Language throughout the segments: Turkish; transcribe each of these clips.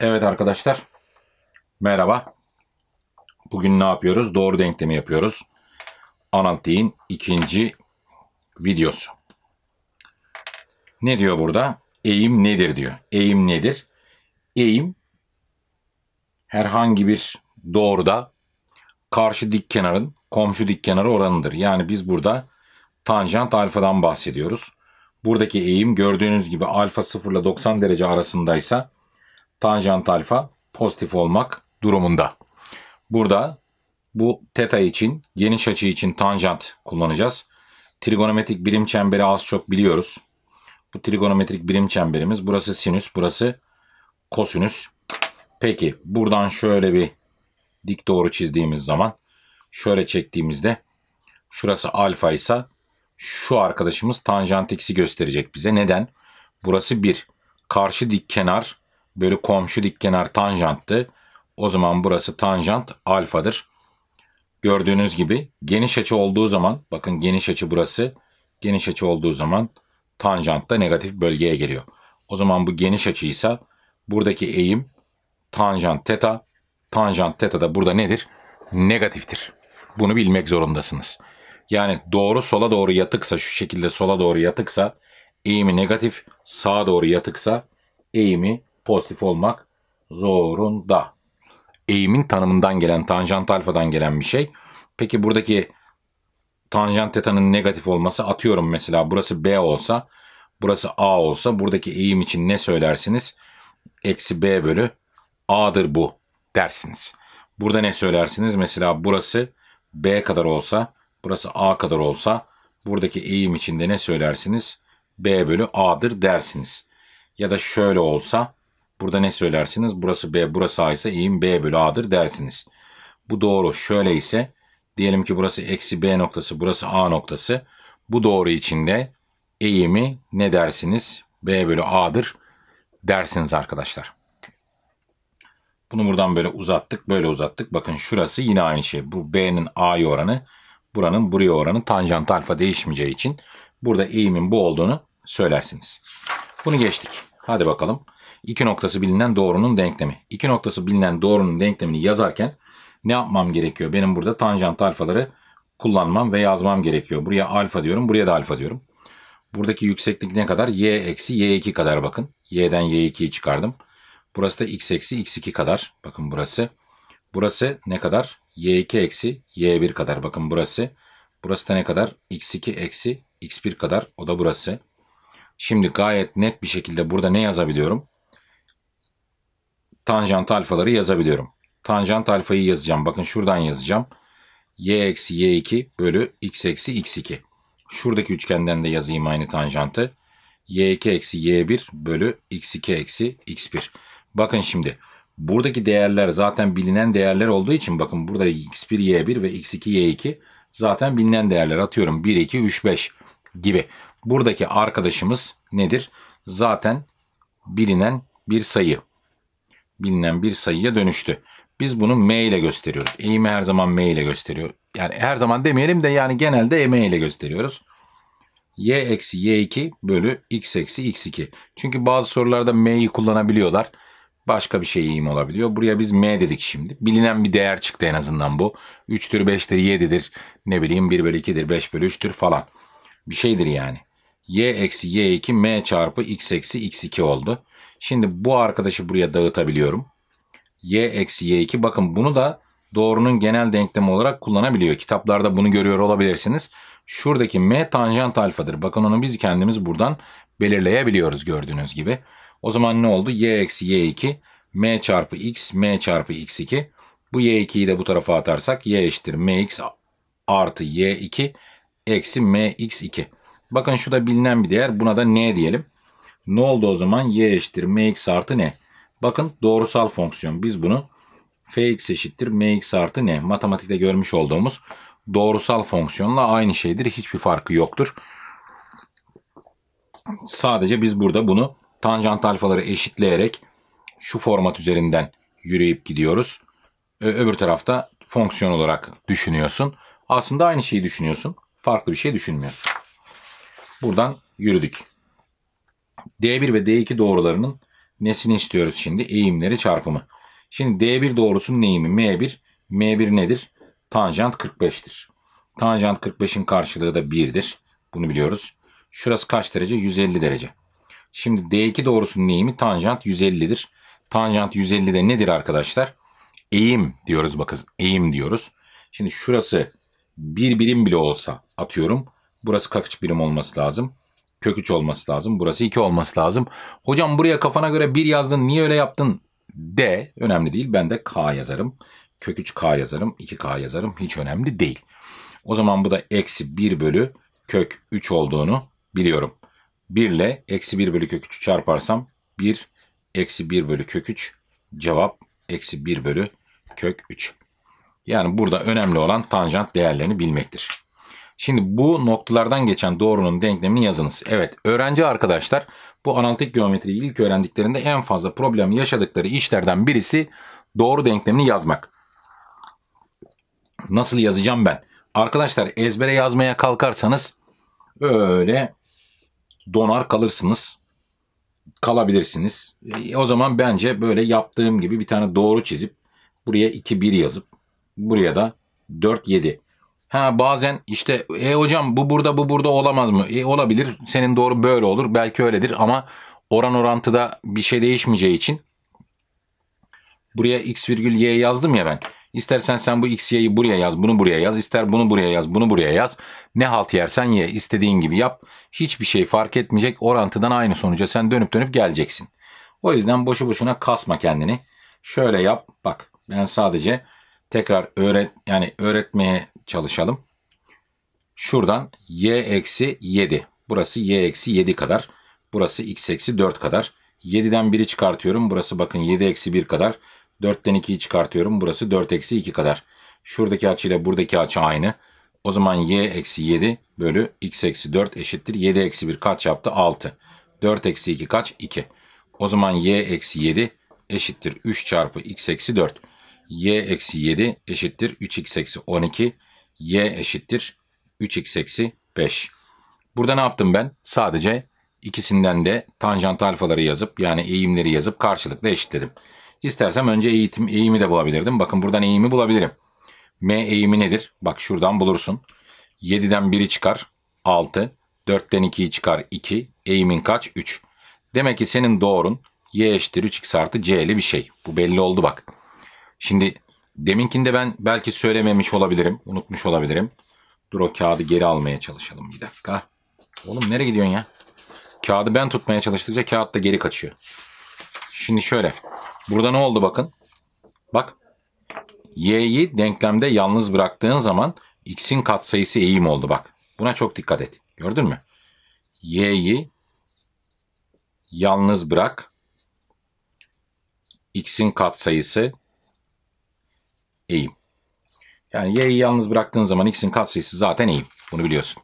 Evet arkadaşlar. Merhaba. Bugün ne yapıyoruz? Doğru denklemi yapıyoruz. Ananti'nin ikinci videosu. Ne diyor burada? Eğim nedir diyor. Eğim nedir? Eğim herhangi bir doğruda karşı dik kenarın komşu dik kenarı oranıdır. Yani biz burada tanjant alfadan bahsediyoruz. Buradaki eğim gördüğünüz gibi alfa 0 ile 90 derece arasındaysa tanjant alfa pozitif olmak durumunda. Burada bu teta için, geniş açı için tanjant kullanacağız. Trigonometrik birim çemberi az çok biliyoruz. Bu trigonometrik birim çemberimiz. Burası sinüs, burası kosinüs. Peki buradan şöyle bir dik doğru çizdiğimiz zaman şöyle çektiğimizde şurası alfa ise şu arkadaşımız tanjant x'i gösterecek bize. Neden? Burası 1. Karşı dik kenar Böyle komşu dikkenar tanjanttı. O zaman burası tanjant alfadır. Gördüğünüz gibi geniş açı olduğu zaman bakın geniş açı burası. Geniş açı olduğu zaman tanjant da negatif bölgeye geliyor. O zaman bu geniş açıysa buradaki eğim tanjant teta. Tanjant teta da burada nedir? Negatiftir. Bunu bilmek zorundasınız. Yani doğru sola doğru yatıksa şu şekilde sola doğru yatıksa eğimi negatif, sağa doğru yatıksa eğimi pozitif olmak zorunda. Eğimin tanımından gelen, tanjant alfadan gelen bir şey. Peki buradaki tanjant teta'nın negatif olması atıyorum mesela burası B olsa, burası A olsa buradaki eğim için ne söylersiniz? Eksi B bölü A'dır bu dersiniz. Burada ne söylersiniz? Mesela burası B kadar olsa, burası A kadar olsa buradaki eğim içinde ne söylersiniz? B bölü A'dır dersiniz. Ya da şöyle olsa Burada ne söylersiniz? Burası B, burası A ise eğim B bölü A'dır dersiniz. Bu doğru. Şöyle ise diyelim ki burası eksi B noktası, burası A noktası. Bu doğru içinde eğimi ne dersiniz? B bölü A'dır dersiniz arkadaşlar. Bunu buradan böyle uzattık, böyle uzattık. Bakın şurası yine aynı şey. Bu B'nin A'ya oranı, buranın buraya oranı tanjant alfa değişmeyeceği için burada eğimin bu olduğunu söylersiniz. Bunu geçtik. Hadi bakalım. İki noktası bilinen doğrunun denklemi. İki noktası bilinen doğrunun denklemini yazarken ne yapmam gerekiyor? Benim burada tanjant alfaları kullanmam ve yazmam gerekiyor. Buraya alfa diyorum, buraya da alfa diyorum. Buradaki yükseklik ne kadar? y eksi y2 kadar bakın. y'den y2'yi çıkardım. Burası da x eksi x2 kadar. Bakın burası. Burası ne kadar? y2 eksi y1 kadar. Bakın burası. Burası da ne kadar? x2 eksi x1 kadar. O da burası. Şimdi gayet net bir şekilde burada ne yazabiliyorum? tanjant alfaları yazabiliyorum. Tanjant alfayı yazacağım. Bakın şuradan yazacağım. y eksi y2 bölü x eksi x2. Şuradaki üçgenden de yazayım aynı tanjantı. y2 eksi y1 bölü x2 eksi x1. Bakın şimdi buradaki değerler zaten bilinen değerler olduğu için bakın burada x1 y1 ve x2 y2 zaten bilinen değerler atıyorum 1 2 3 5 gibi. Buradaki arkadaşımız nedir? Zaten bilinen bir sayı bilinen bir sayıya dönüştü. Biz bunu m ile gösteriyoruz. Eğimi her zaman m ile gösteriyor. Yani her zaman demeyelim de yani genelde m ile gösteriyoruz. y eksi y2 bölü x eksi x2. Çünkü bazı sorularda m'yi kullanabiliyorlar. Başka bir şey eğim olabiliyor. Buraya biz m dedik şimdi. Bilinen bir değer çıktı en azından bu. 3'tür 5'tir 7'dir ne bileyim 1 bölü 2'dir 5 bölü 3'tür falan. Bir şeydir yani. y eksi y2 m çarpı x eksi x2 oldu. Şimdi bu arkadaşı buraya dağıtabiliyorum. y eksi y2 bakın bunu da doğrunun genel denklemi olarak kullanabiliyor. Kitaplarda bunu görüyor olabilirsiniz. Şuradaki m tanjant alfadır. Bakın onu biz kendimiz buradan belirleyebiliyoruz gördüğünüz gibi. O zaman ne oldu? y eksi y2 m çarpı x m çarpı x2 bu y2'yi de bu tarafa atarsak y eşittir mx artı y2 eksi mx2. Bakın şu da bilinen bir değer. Buna da n diyelim. Ne oldu o zaman? Y eşittir mx artı ne? Bakın doğrusal fonksiyon. Biz bunu fx eşittir mx artı ne? Matematikte görmüş olduğumuz doğrusal fonksiyonla aynı şeydir. Hiçbir farkı yoktur. Sadece biz burada bunu tanjant alfaları eşitleyerek şu format üzerinden yürüyüp gidiyoruz. Öbür tarafta fonksiyon olarak düşünüyorsun. Aslında aynı şeyi düşünüyorsun. Farklı bir şey düşünmüyorsun. Buradan yürüdük. D1 ve D2 doğrularının nesini istiyoruz şimdi? Eğimleri çarpımı. Şimdi D1 doğrusunun eğimi M1. M1 nedir? Tanjant 45'tir. Tanjant 45'in karşılığı da 1'dir. Bunu biliyoruz. Şurası kaç derece? 150 derece. Şimdi D2 doğrusunun eğimi tanjant 150'dir. Tanjant 150 de nedir arkadaşlar? Eğim diyoruz bakın. Eğim diyoruz. Şimdi şurası bir birim bile olsa atıyorum. Burası kaç birim olması lazım? kök 3 olması lazım. Burası 2 olması lazım. Hocam buraya kafana göre 1 yazdın niye öyle yaptın d önemli değil. Ben de k yazarım. Kök 3 k yazarım. 2 k yazarım. Hiç önemli değil. O zaman bu da eksi 1 bölü kök 3 olduğunu biliyorum. 1 ile eksi 1 bölü kök 3'ü çarparsam 1 eksi 1 bölü kök 3 cevap eksi 1 bölü kök 3. Yani burada önemli olan tanjant değerlerini bilmektir. Şimdi bu noktalardan geçen doğrunun denklemini yazınız. Evet öğrenci arkadaşlar bu analitik geometriyi ilk öğrendiklerinde en fazla problem yaşadıkları işlerden birisi doğru denklemini yazmak. Nasıl yazacağım ben? Arkadaşlar ezbere yazmaya kalkarsanız öyle donar kalırsınız. Kalabilirsiniz. E, o zaman bence böyle yaptığım gibi bir tane doğru çizip buraya 2 1 yazıp buraya da 4 7 Ha bazen işte e hocam bu burada bu burada olamaz mı? E olabilir. Senin doğru böyle olur. Belki öyledir ama oran orantıda bir şey değişmeyeceği için buraya x virgül y yazdım ya ben. İstersen sen bu x y'yi buraya yaz, bunu buraya yaz, ister bunu buraya yaz, bunu buraya yaz. Ne halt yersen ye, istediğin gibi yap. Hiçbir şey fark etmeyecek. Orantıdan aynı sonuca sen dönüp dönüp geleceksin. O yüzden boşu boşuna kasma kendini. Şöyle yap. Bak ben sadece tekrar öğret yani öğretmeye çalışalım. Şuradan y eksi 7. Burası y eksi 7 kadar. Burası x eksi 4 kadar. 7'den 1'i çıkartıyorum. Burası bakın 7 eksi 1 kadar. 4'ten 2'yi çıkartıyorum. Burası 4 eksi 2 kadar. Şuradaki açıyla buradaki açı aynı. O zaman y eksi 7 bölü x eksi 4 eşittir. 7 eksi 1 kaç yaptı? 6. 4 eksi 2 kaç? 2. O zaman y eksi 7 eşittir 3 çarpı x eksi 4 y eksi 7 eşittir 3x eksi 12. y eşittir 3x eksi 5. Burada ne yaptım ben? Sadece ikisinden de tanjant alfaları yazıp yani eğimleri yazıp karşılıklı eşitledim. İstersem önce eğitim eğimi de bulabilirdim. Bakın buradan eğimi bulabilirim. M eğimi nedir? Bak şuradan bulursun. 7'den 1'i çıkar 6. 4'ten 2'yi çıkar 2. Eğimin kaç? 3. Demek ki senin doğrun y eşittir 3x artı c'li bir şey. Bu belli oldu bak. Şimdi deminkinde ben belki söylememiş olabilirim. Unutmuş olabilirim. Dur o kağıdı geri almaya çalışalım bir dakika. Oğlum nereye gidiyorsun ya? Kağıdı ben tutmaya çalıştıkça kağıt da geri kaçıyor. Şimdi şöyle. Burada ne oldu bakın. Bak. Y'yi denklemde yalnız bıraktığın zaman x'in katsayısı eğim oldu bak. Buna çok dikkat et. Gördün mü? Y'yi yalnız bırak. x'in katsayısı eğim. Yani y'yi yalnız bıraktığın zaman x'in katsayısı zaten eğim. Bunu biliyorsun.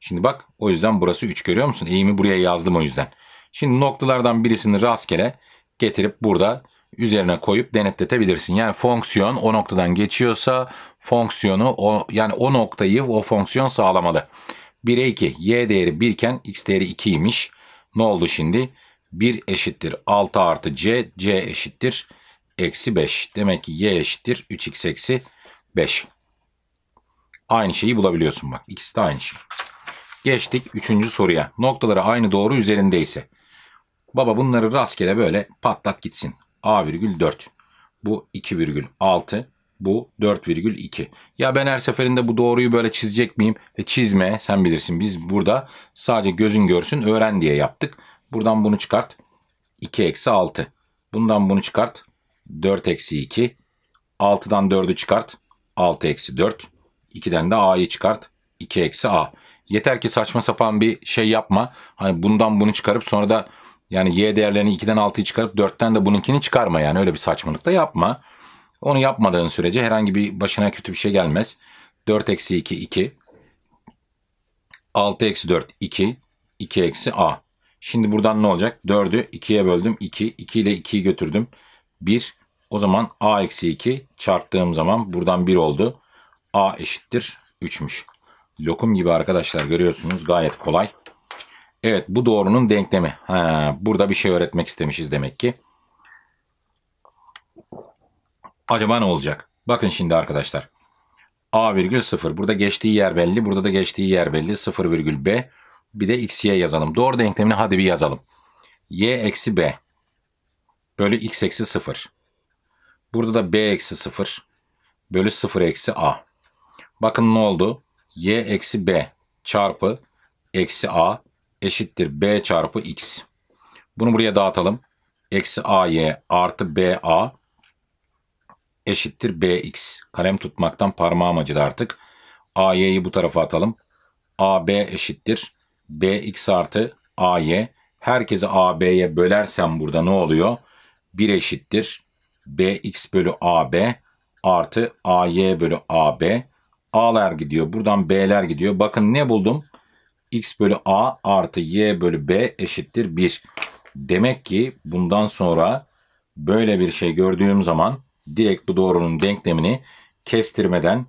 Şimdi bak o yüzden burası 3 görüyor musun? Eğimi buraya yazdım o yüzden. Şimdi noktalardan birisini rastgele getirip burada üzerine koyup denetletebilirsin. Yani fonksiyon o noktadan geçiyorsa fonksiyonu o yani o noktayı o fonksiyon sağlamalı. 1'e 2 y değeri 1 iken x değeri 2 imiş. Ne oldu şimdi? 1 eşittir 6 artı c, c eşittir eksi 5. Demek ki y eşittir 3x eksi 5. Aynı şeyi bulabiliyorsun bak. İkisi de aynı şey. Geçtik 3. soruya. Noktaları aynı doğru üzerindeyse. Baba bunları rastgele böyle patlat gitsin. A virgül 4. Bu 2 virgül 6. Bu virgül 4,2. Ya ben her seferinde bu doğruyu böyle çizecek miyim? E çizme sen bilirsin. Biz burada sadece gözün görsün öğren diye yaptık. Buradan bunu çıkart. 2 eksi 6. Bundan bunu çıkart. 4 eksi 2. 6'dan 4'ü çıkart. 6 eksi 4. 2'den de a'yı çıkart. 2 eksi a. Yeter ki saçma sapan bir şey yapma. Hani bundan bunu çıkarıp sonra da yani y değerlerini 2'den 6'yı çıkarıp 4'ten de bununkini çıkarma yani öyle bir saçmalık da yapma. Onu yapmadığın sürece herhangi bir başına kötü bir şey gelmez. 4 eksi 2 2. 6 eksi 4 2. 2 eksi a. Şimdi buradan ne olacak? 4'ü 2'ye böldüm 2. 2 ile 2'yi götürdüm. 1. O zaman a eksi 2 çarptığım zaman buradan 1 oldu. a eşittir 3'müş. Lokum gibi arkadaşlar görüyorsunuz gayet kolay. Evet bu doğrunun denklemi. Ha, burada bir şey öğretmek istemişiz demek ki. Acaba ne olacak? Bakın şimdi arkadaşlar. A virgül 0. Burada geçtiği yer belli. Burada da geçtiği yer belli. 0 virgül B. Bir de x'ye yazalım. Doğru denklemini hadi bir yazalım. Y eksi B bölü x eksi 0. Burada da b eksi 0 bölü 0 eksi a. Bakın ne oldu? y eksi b çarpı eksi a eşittir b çarpı x. Bunu buraya dağıtalım. Eksi ay artı ba eşittir bx. Kalem tutmaktan parmağım acıdı artık. ay'yi bu tarafa atalım. ab eşittir bx artı ay. Herkesi ab'ye bölersem burada ne oluyor? 1 eşittir bx bölü ab artı ay bölü ab. A'lar gidiyor. Buradan B'ler gidiyor. Bakın ne buldum? X bölü A artı Y bölü B eşittir 1. Demek ki bundan sonra böyle bir şey gördüğüm zaman direkt bu doğrunun denklemini kestirmeden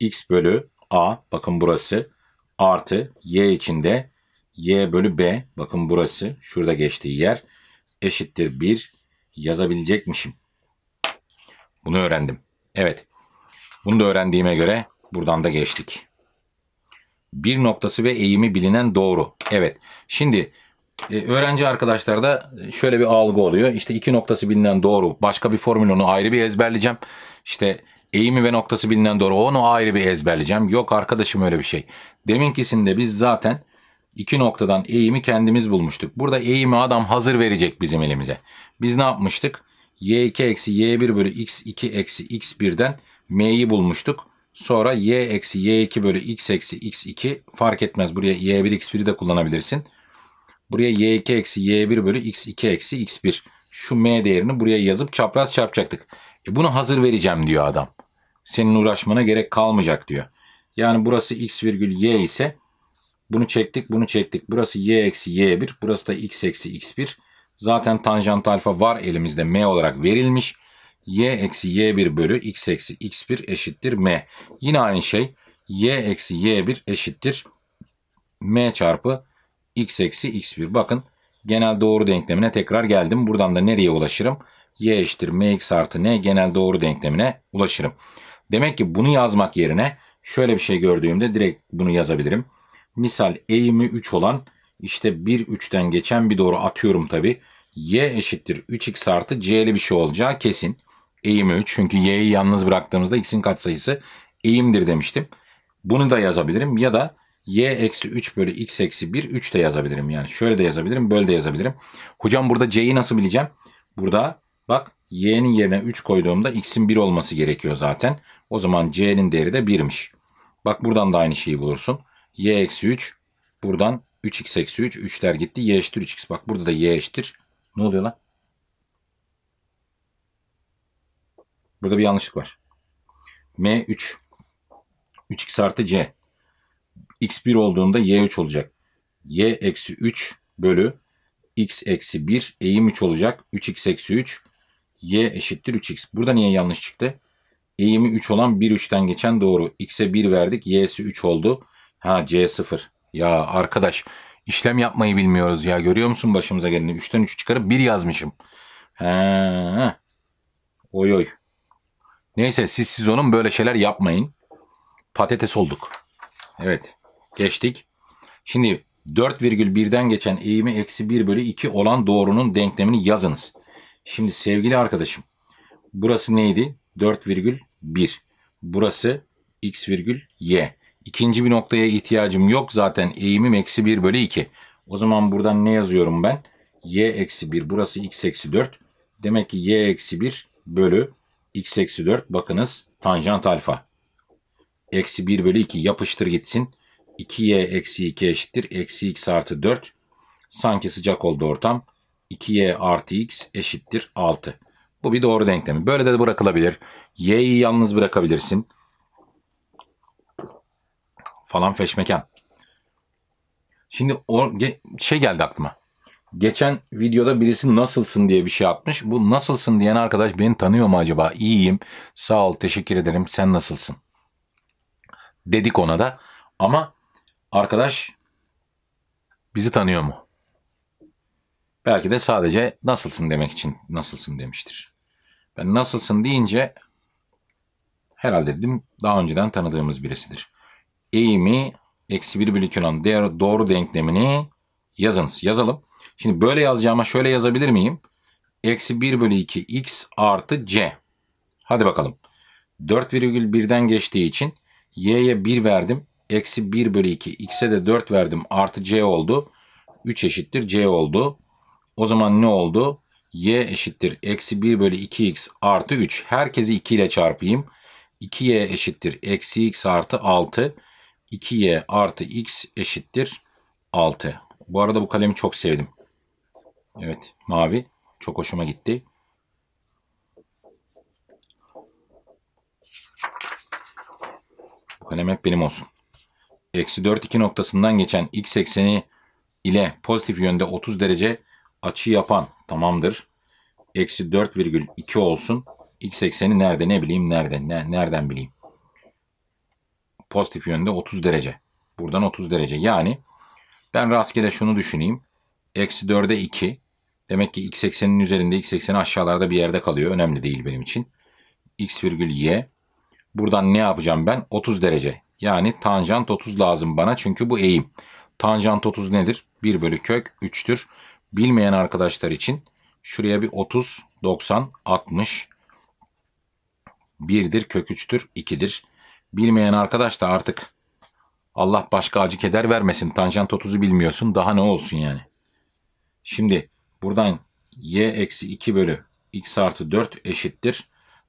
X bölü A bakın burası artı Y içinde Y bölü B bakın burası şurada geçtiği yer eşittir 1 yazabilecekmişim. Bunu öğrendim. Evet. Bunu da öğrendiğime göre buradan da geçtik. Bir noktası ve eğimi bilinen doğru. Evet. Şimdi e, öğrenci arkadaşlarda şöyle bir algı oluyor. İşte iki noktası bilinen doğru. Başka bir formül onu ayrı bir ezberleyeceğim. İşte eğimi ve noktası bilinen doğru onu ayrı bir ezberleyeceğim. Yok arkadaşım öyle bir şey. Deminkisinde biz zaten iki noktadan eğimi kendimiz bulmuştuk. Burada eğimi adam hazır verecek bizim elimize. Biz ne yapmıştık? y2 eksi y1 bölü x2 eksi x1'den m'yi bulmuştuk. Sonra y eksi y2 bölü x eksi x2 fark etmez. Buraya y1 x1'i de kullanabilirsin. Buraya y2 eksi y1 bölü x2 eksi x1. Şu m değerini buraya yazıp çapraz çarpacaktık. E bunu hazır vereceğim diyor adam. Senin uğraşmana gerek kalmayacak diyor. Yani burası x virgül y ise bunu çektik, bunu çektik. Burası y eksi y1, burası da x eksi x1. Zaten tanjant alfa var elimizde m olarak verilmiş. y eksi y1 bölü x eksi x1 eşittir m. Yine aynı şey y eksi y1 eşittir m çarpı x eksi x1. Bakın genel doğru denklemine tekrar geldim. Buradan da nereye ulaşırım? y eşittir mx artı n genel doğru denklemine ulaşırım. Demek ki bunu yazmak yerine şöyle bir şey gördüğümde direkt bunu yazabilirim. Misal eğimi 3 olan işte 1 3'ten geçen bir doğru atıyorum tabi. Y eşittir 3x artı c'li bir şey olacağı kesin. Eğimi 3 çünkü y'yi yalnız bıraktığımızda x'in katsayısı eğimdir demiştim. Bunu da yazabilirim ya da y eksi 3 bölü x eksi 1 3 de yazabilirim. Yani şöyle de yazabilirim böyle de yazabilirim. Hocam burada c'yi nasıl bileceğim? Burada bak y'nin yerine 3 koyduğumda x'in 1 olması gerekiyor zaten. O zaman c'nin değeri de 1'miş. Bak buradan da aynı şeyi bulursun y eksi 3 buradan 3x eksi 3 3'ler gitti y eşittir 3x. Bak burada da y eşittir. Ne oluyor lan? Burada bir yanlışlık var. m3 3x artı c x1 olduğunda y3 olacak. y eksi 3 bölü x eksi 1 eğim 3 olacak. 3x eksi 3 y eşittir 3x. Burada niye yanlış çıktı? Eğimi 3 olan 1 3'ten geçen doğru. x'e 1 verdik. y'si 3 oldu. Ha C0. Ya arkadaş işlem yapmayı bilmiyoruz ya. Görüyor musun başımıza geleni? 3'ten 3 çıkarıp 1 yazmışım. He. Oy oy. Neyse siz siz onun böyle şeyler yapmayın. Patates olduk. Evet. Geçtik. Şimdi 4,1'den geçen eğimi eksi 1 bölü 2 olan doğrunun denklemini yazınız. Şimdi sevgili arkadaşım. Burası neydi? 4,1. Burası x virgül y. İkinci bir noktaya ihtiyacım yok zaten. Eğimim eksi 1 bölü 2. O zaman buradan ne yazıyorum ben? y eksi 1. Burası x eksi 4. Demek ki y eksi 1 bölü x eksi 4. Bakınız tanjant alfa. Eksi 1 bölü 2 yapıştır gitsin. 2y eksi 2 eşittir. Eksi x artı 4. Sanki sıcak oldu ortam. 2y artı x eşittir 6. Bu bir doğru denklemi. Böyle de bırakılabilir. y'yi yalnız bırakabilirsin falan feşmeken. Şimdi o, şey geldi aklıma. Geçen videoda birisi nasılsın diye bir şey atmış. Bu nasılsın diyen arkadaş beni tanıyor mu acaba? İyiyim. Sağ ol teşekkür ederim. Sen nasılsın? Dedik ona da. Ama arkadaş bizi tanıyor mu? Belki de sadece nasılsın demek için nasılsın demiştir. Ben nasılsın deyince herhalde dedim daha önceden tanıdığımız birisidir eğimi eksi 1 bölü 2 olan değer, doğru denklemini yazınız. Yazalım. Şimdi böyle yazacağıma şöyle yazabilir miyim? Eksi 1 bölü 2 x artı c. Hadi bakalım. 4,1'den geçtiği için y'ye 1 verdim. Eksi 1 bölü 2 x'e de 4 verdim. Artı c oldu. 3 eşittir c oldu. O zaman ne oldu? y eşittir. Eksi 1 bölü 2x artı 3. Herkesi 2 ile çarpayım. 2y eşittir. Eksi x artı 6. 2y artı x eşittir 6. Bu arada bu kalemi çok sevdim. Evet mavi. Çok hoşuma gitti. Bu kalem hep benim olsun. Eksi 4 2 noktasından geçen x ekseni ile pozitif yönde 30 derece açı yapan tamamdır. Eksi 4,2 olsun. X ekseni nerede ne bileyim nerede ne, nereden bileyim. Pozitif yönde 30 derece. Buradan 30 derece. Yani ben rastgele şunu düşüneyim. Eksi 4'e 2. Demek ki x eksenin üzerinde x ekseni aşağılarda bir yerde kalıyor. Önemli değil benim için. x virgül y. Buradan ne yapacağım ben? 30 derece. Yani tanjant 30 lazım bana çünkü bu eğim. Tanjant 30 nedir? 1 bölü kök 3'tür. Bilmeyen arkadaşlar için şuraya bir 30, 90, 60, 1'dir, kök 3'tür, 2'dir. Bilmeyen arkadaş da artık Allah başka acı keder vermesin. Tanjant 30'u bilmiyorsun. Daha ne olsun yani. Şimdi buradan y eksi 2 bölü x artı 4 eşittir.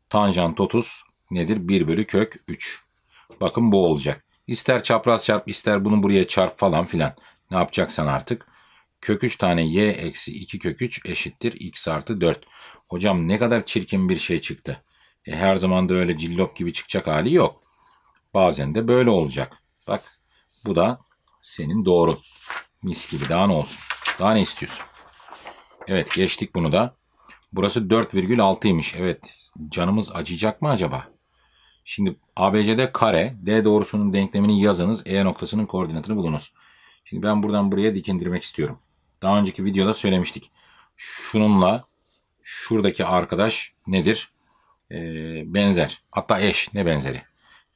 Tanjant 30 nedir? 1 bölü kök 3. Bakın bu olacak. İster çapraz çarp ister bunu buraya çarp falan filan. Ne yapacaksan artık. Kök 3 tane y eksi 2 kök 3 eşittir x artı 4. Hocam ne kadar çirkin bir şey çıktı. E her zaman da öyle cillop gibi çıkacak hali yok. Bazen de böyle olacak. Bak bu da senin doğru. Mis gibi daha ne olsun. Daha ne istiyorsun? Evet geçtik bunu da. Burası 4,6'ymış. Evet canımız acıyacak mı acaba? Şimdi ABCD kare D doğrusunun denklemini yazınız. E noktasının koordinatını bulunuz. Şimdi ben buradan buraya dikindirmek istiyorum. Daha önceki videoda söylemiştik. Şununla şuradaki arkadaş nedir? Ee, benzer. Hatta eş ne benzeri?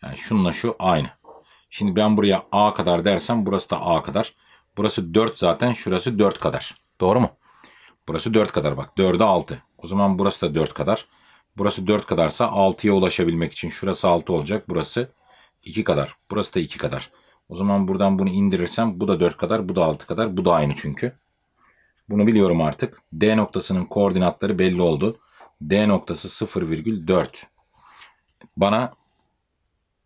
Yani şununla şu aynı. Şimdi ben buraya A kadar dersem burası da A kadar. Burası 4 zaten şurası 4 kadar. Doğru mu? Burası 4 kadar bak. 4'e 6. O zaman burası da 4 kadar. Burası 4 kadarsa 6'ya ulaşabilmek için şurası 6 olacak. Burası 2 kadar. Burası da 2 kadar. O zaman buradan bunu indirirsem bu da 4 kadar, bu da 6 kadar. Bu da aynı çünkü. Bunu biliyorum artık. D noktasının koordinatları belli oldu. D noktası 0,4. Bana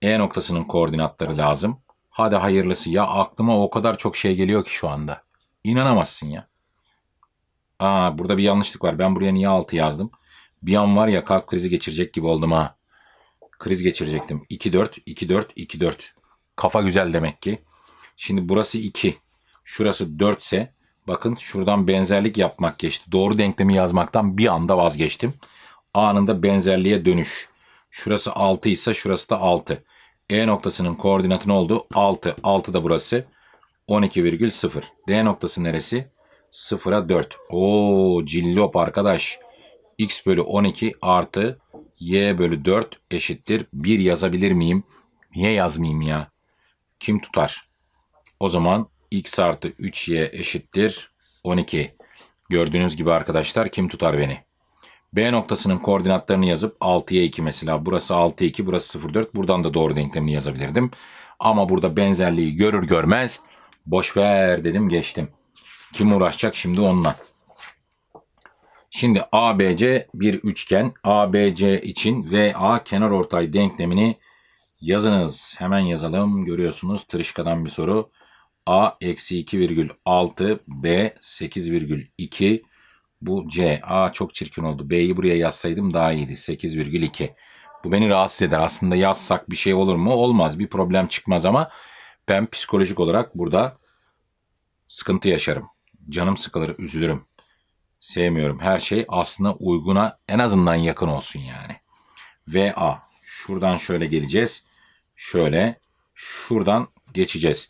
e noktasının koordinatları lazım. Hadi hayırlısı ya aklıma o kadar çok şey geliyor ki şu anda. İnanamazsın ya. Aa burada bir yanlışlık var. Ben buraya niye altı yazdım? Bir an var ya kalp krizi geçirecek gibi oldum ha. Kriz geçirecektim. 2-4, 2-4, 2-4. Kafa güzel demek ki. Şimdi burası 2. Şurası 4 ise bakın şuradan benzerlik yapmak geçti. Doğru denklemi yazmaktan bir anda vazgeçtim. Anında benzerliğe dönüş. Şurası 6 ise şurası da 6. E noktasının koordinatı ne oldu? 6. 6 da burası. 12,0. D noktası neresi? 0'a 4. Oo cillop arkadaş. X bölü 12 artı Y bölü 4 eşittir. 1 yazabilir miyim? Niye yazmayayım ya? Kim tutar? O zaman X artı 3Y eşittir 12. Gördüğünüz gibi arkadaşlar kim tutar beni? B noktasının koordinatlarını yazıp 6'ya 2 mesela. Burası 6, 2, burası 0, 4. Buradan da doğru denklemini yazabilirdim. Ama burada benzerliği görür görmez boş ver dedim geçtim. Kim uğraşacak şimdi onunla? Şimdi ABC bir üçgen. ABC için VA kenar ortay denklemini yazınız. Hemen yazalım. Görüyorsunuz tırışkadan bir soru. A eksi 2,6 B 8,2 bu C. A çok çirkin oldu. B'yi buraya yazsaydım daha iyiydi. 8,2. Bu beni rahatsız eder. Aslında yazsak bir şey olur mu? Olmaz. Bir problem çıkmaz ama ben psikolojik olarak burada sıkıntı yaşarım. Canım sıkılır, üzülürüm. Sevmiyorum. Her şey aslında uyguna en azından yakın olsun yani. Ve A. Şuradan şöyle geleceğiz. Şöyle. Şuradan geçeceğiz.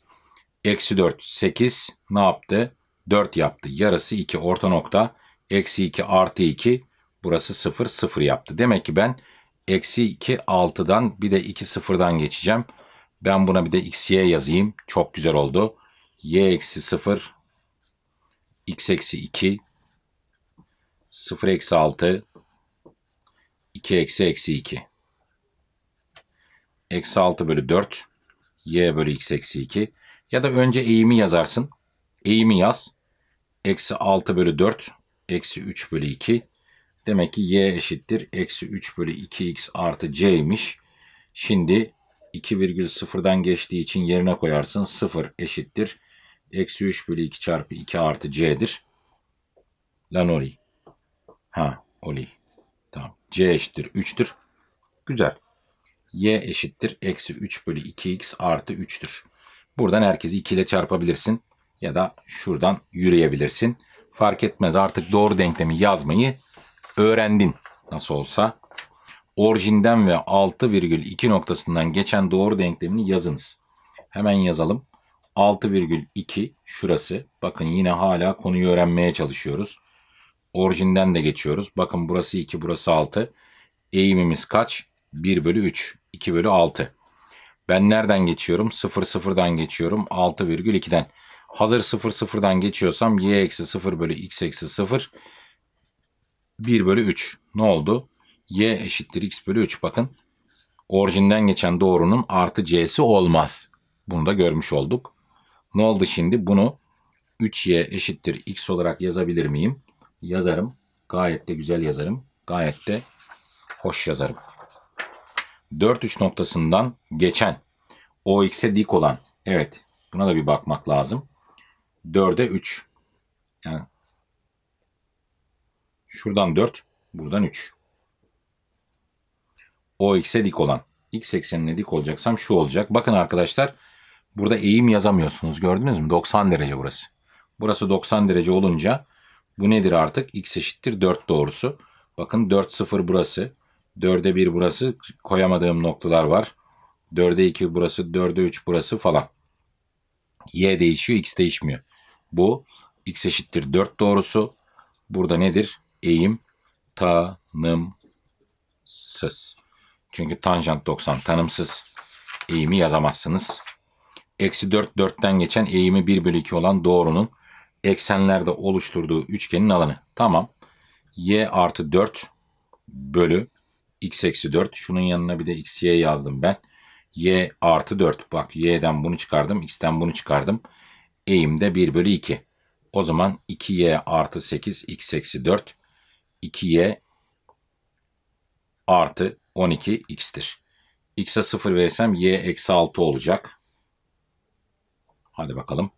Eksi 4, 8 ne yaptı? 4 yaptı. Yarısı 2 orta nokta. Eksi 2 artı 2. Burası 0 0 yaptı. Demek ki ben eksi 2 6'dan bir de 2 0'dan geçeceğim. Ben buna bir de y yazayım. Çok güzel oldu. y eksi 0 x eksi 2 0 eksi 6 2 eksi eksi 2 eksi 6 bölü 4 y bölü x eksi 2 ya da önce eğimi yazarsın. Eğimi yaz. Eksi 6 bölü 4 eksi 3 bölü 2. Demek ki y eşittir. Eksi 3 bölü 2x artı c'ymiş. Şimdi 2 geçtiği için yerine koyarsın. 0 eşittir. Eksi 3 bölü 2 çarpı 2 artı c'dir. Lan oli. Ha oli. Tamam. c eşittir 3'tür. Güzel. y eşittir. Eksi 3 bölü 2x artı 3'tür. Buradan herkesi 2 ile çarpabilirsin. Ya da şuradan yürüyebilirsin fark etmez artık doğru denklemi yazmayı öğrendin nasıl olsa. Orijinden ve 6,2 noktasından geçen doğru denklemini yazınız. Hemen yazalım. 6,2 şurası. Bakın yine hala konuyu öğrenmeye çalışıyoruz. Orijinden de geçiyoruz. Bakın burası 2 burası 6. Eğimimiz kaç? 1 bölü 3. 2 bölü 6. Ben nereden geçiyorum? 0 0'dan geçiyorum. 6,2'den. Hazır 0 0'dan geçiyorsam y eksi 0 bölü x eksi 0 1 bölü 3. Ne oldu? y eşittir x bölü 3. Bakın orijinden geçen doğrunun artı c'si olmaz. Bunu da görmüş olduk. Ne oldu şimdi? Bunu 3y eşittir x olarak yazabilir miyim? Yazarım. Gayet de güzel yazarım. Gayet de hoş yazarım. 4 3 noktasından geçen o x'e dik olan. Evet. Buna da bir bakmak lazım. 4'e 3. Yani şuradan 4, buradan 3. O x'e dik olan. X eksenine dik olacaksam şu olacak. Bakın arkadaşlar burada eğim yazamıyorsunuz. Gördünüz mü? 90 derece burası. Burası 90 derece olunca bu nedir artık? X eşittir 4 doğrusu. Bakın 4 0 burası. 4'e 1 burası. Koyamadığım noktalar var. 4'e 2 burası. 4'e 3 burası falan. Y değişiyor, X değişmiyor. Bu X eşittir 4 doğrusu. Burada nedir? Eğim tanımsız. Çünkü tanjant 90 tanımsız. Eğimi yazamazsınız. Eksi 4 4'ten geçen eğimi 1 bölü 2 olan doğrunun eksenlerde oluşturduğu üçgenin alanı. Tamam. Y artı 4 bölü x eksi 4. Şunun yanına bir de x y yazdım ben y artı 4. Bak y'den bunu çıkardım. x'ten bunu çıkardım. Eğim de 1 bölü 2. O zaman 2y artı 8 x eksi 4. 2y artı 12 x'tir. x'e 0 versem y eksi 6 olacak. Hadi bakalım.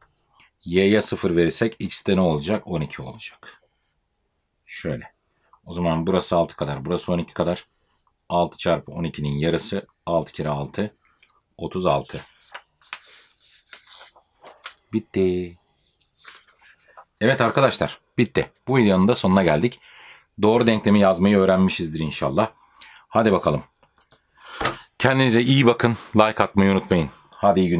y'ye 0 verirsek x'te ne olacak? 12 olacak. Şöyle. O zaman burası 6 kadar. Burası 12 kadar. 6 çarpı 12'nin yarısı 6 kere 6 36. Bitti. Evet arkadaşlar bitti. Bu videonun da sonuna geldik. Doğru denklemi yazmayı öğrenmişizdir inşallah. Hadi bakalım. Kendinize iyi bakın. Like atmayı unutmayın. Hadi iyi günler.